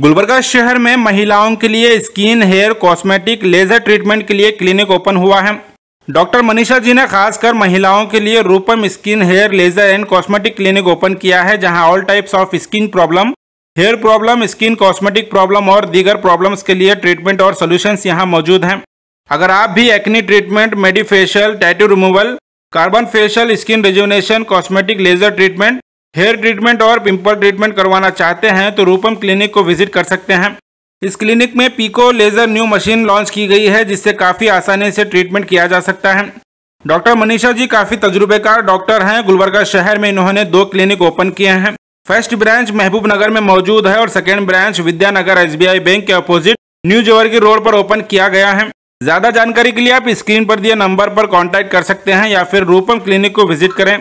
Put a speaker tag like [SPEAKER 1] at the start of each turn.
[SPEAKER 1] गुलबर्गा शहर में महिलाओं के लिए skin hair cosmetic laser treatment के लिए क्लिनिक ओपन हुआ है डॉक्टर मनीषा जी ने खासकर महिलाओं के लिए Roopam skin hair laser and cosmetic clinic open किया है जहां all types of skin problem hair problem skin cosmetic problem और दीगर प्रॉब्लम्स के लिए ट्रीटमेंट और सोल्यूशन यहाँ मौजूद हैं अगर आप भी acne treatment medifacial tattoo removal carbon facial skin rejuvenation cosmetic laser treatment hair treatment और पिंपल ट्रीटमेंट करवाना चाहते हैं तो रूपम क्लिनिक को विजिट कर सकते हैं इस क्लिनिक में pico laser new machine launch की गई है जिससे काफ़ी आसानी से ट्रीटमेंट किया जा सकता है डॉक्टर मनीषा जी काफ़ी तजुर्बेकार डॉक्टर हैं गुलबर्गा शहर में इन्होंने दो क्लिनिक ओपन किए हैं फर्स्ट ब्रांच महबूब नगर में मौजूद है और second branch Vidyanagar Yes Bank के अपोजिट न्यू की रोड पर ओपन किया गया है ज़्यादा जानकारी के लिए आप स्क्रीन पर दिए नंबर पर कॉन्टैक्ट कर सकते हैं या फिर रूपम क्लिनिक को विजिट करें